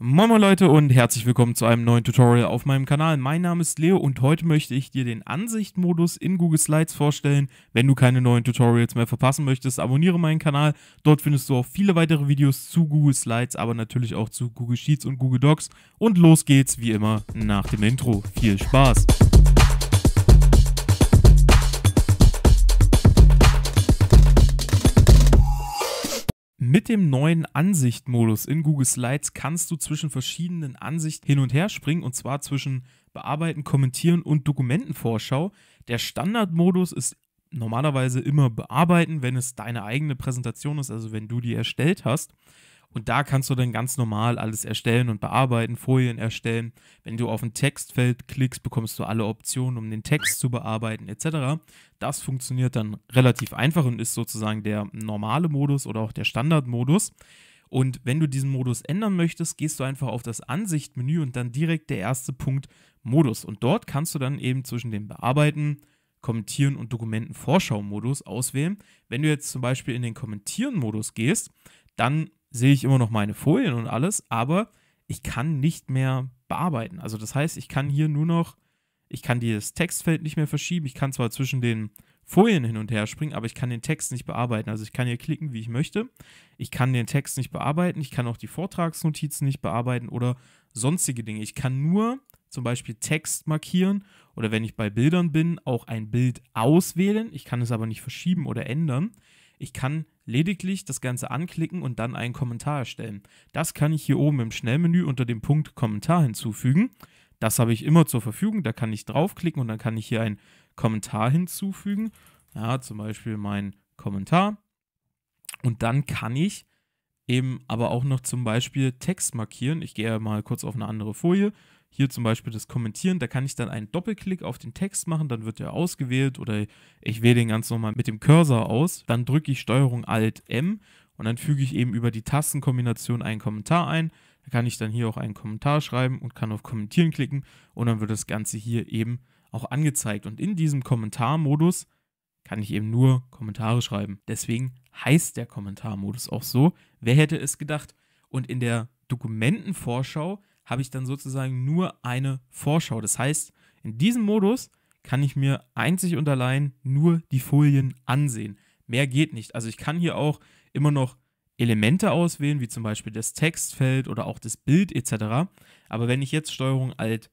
Moin moin Leute und herzlich willkommen zu einem neuen Tutorial auf meinem Kanal. Mein Name ist Leo und heute möchte ich dir den Ansichtmodus in Google Slides vorstellen. Wenn du keine neuen Tutorials mehr verpassen möchtest, abonniere meinen Kanal. Dort findest du auch viele weitere Videos zu Google Slides, aber natürlich auch zu Google Sheets und Google Docs. Und los geht's wie immer nach dem Intro. Viel Spaß! Mit dem neuen Ansichtmodus in Google Slides kannst du zwischen verschiedenen Ansichten hin und her springen und zwar zwischen Bearbeiten, Kommentieren und Dokumentenvorschau. Der Standardmodus ist normalerweise immer Bearbeiten, wenn es deine eigene Präsentation ist, also wenn du die erstellt hast. Und da kannst du dann ganz normal alles erstellen und bearbeiten, Folien erstellen. Wenn du auf ein Textfeld klickst, bekommst du alle Optionen, um den Text zu bearbeiten etc. Das funktioniert dann relativ einfach und ist sozusagen der normale Modus oder auch der Standardmodus. Und wenn du diesen Modus ändern möchtest, gehst du einfach auf das Ansichtmenü und dann direkt der erste Punkt Modus. Und dort kannst du dann eben zwischen dem Bearbeiten, Kommentieren und Dokumenten Vorschau-Modus auswählen. Wenn du jetzt zum Beispiel in den Kommentieren-Modus gehst, dann sehe ich immer noch meine Folien und alles, aber ich kann nicht mehr bearbeiten. Also das heißt, ich kann hier nur noch, ich kann dieses Textfeld nicht mehr verschieben. Ich kann zwar zwischen den Folien hin und her springen, aber ich kann den Text nicht bearbeiten. Also ich kann hier klicken, wie ich möchte. Ich kann den Text nicht bearbeiten. Ich kann auch die Vortragsnotizen nicht bearbeiten oder sonstige Dinge. Ich kann nur zum Beispiel Text markieren oder wenn ich bei Bildern bin, auch ein Bild auswählen. Ich kann es aber nicht verschieben oder ändern. Ich kann lediglich das Ganze anklicken und dann einen Kommentar erstellen. Das kann ich hier oben im Schnellmenü unter dem Punkt Kommentar hinzufügen. Das habe ich immer zur Verfügung. Da kann ich draufklicken und dann kann ich hier einen Kommentar hinzufügen. Ja, zum Beispiel mein Kommentar. Und dann kann ich eben aber auch noch zum Beispiel Text markieren. Ich gehe mal kurz auf eine andere Folie. Hier zum Beispiel das Kommentieren, da kann ich dann einen Doppelklick auf den Text machen, dann wird er ausgewählt oder ich wähle den ganz normal mit dem Cursor aus. Dann drücke ich Steuerung Alt M und dann füge ich eben über die Tastenkombination einen Kommentar ein. Da kann ich dann hier auch einen Kommentar schreiben und kann auf Kommentieren klicken und dann wird das Ganze hier eben auch angezeigt. Und in diesem Kommentarmodus kann ich eben nur Kommentare schreiben. Deswegen heißt der Kommentarmodus auch so. Wer hätte es gedacht? Und in der Dokumentenvorschau habe ich dann sozusagen nur eine Vorschau. Das heißt, in diesem Modus kann ich mir einzig und allein nur die Folien ansehen. Mehr geht nicht. Also ich kann hier auch immer noch Elemente auswählen, wie zum Beispiel das Textfeld oder auch das Bild etc. Aber wenn ich jetzt Steuerung Alt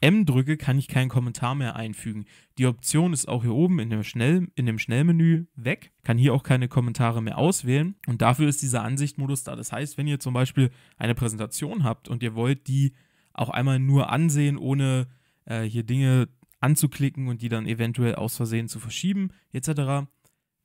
M drücke, kann ich keinen Kommentar mehr einfügen. Die Option ist auch hier oben in dem, Schnell, in dem Schnellmenü weg, kann hier auch keine Kommentare mehr auswählen und dafür ist dieser Ansichtmodus da. Das heißt, wenn ihr zum Beispiel eine Präsentation habt und ihr wollt die auch einmal nur ansehen, ohne äh, hier Dinge anzuklicken und die dann eventuell aus Versehen zu verschieben etc.,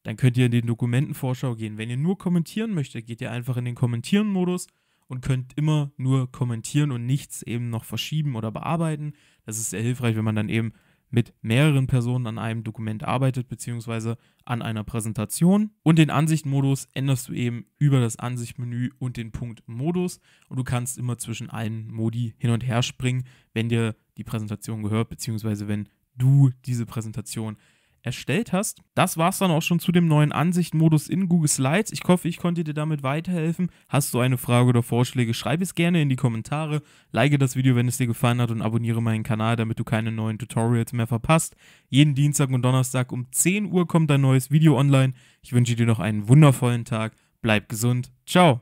dann könnt ihr in den Dokumentenvorschau gehen. Wenn ihr nur kommentieren möchtet, geht ihr einfach in den Kommentieren-Modus und könnt immer nur kommentieren und nichts eben noch verschieben oder bearbeiten. Das ist sehr hilfreich, wenn man dann eben mit mehreren Personen an einem Dokument arbeitet, beziehungsweise an einer Präsentation. Und den Ansichtmodus änderst du eben über das Ansichtmenü und den Punkt Modus. Und du kannst immer zwischen allen Modi hin und her springen, wenn dir die Präsentation gehört, beziehungsweise wenn du diese Präsentation erstellt hast. Das war es dann auch schon zu dem neuen Ansichtmodus in Google Slides. Ich hoffe, ich konnte dir damit weiterhelfen. Hast du eine Frage oder Vorschläge, schreib es gerne in die Kommentare. Like das Video, wenn es dir gefallen hat und abonniere meinen Kanal, damit du keine neuen Tutorials mehr verpasst. Jeden Dienstag und Donnerstag um 10 Uhr kommt ein neues Video online. Ich wünsche dir noch einen wundervollen Tag. Bleib gesund. Ciao.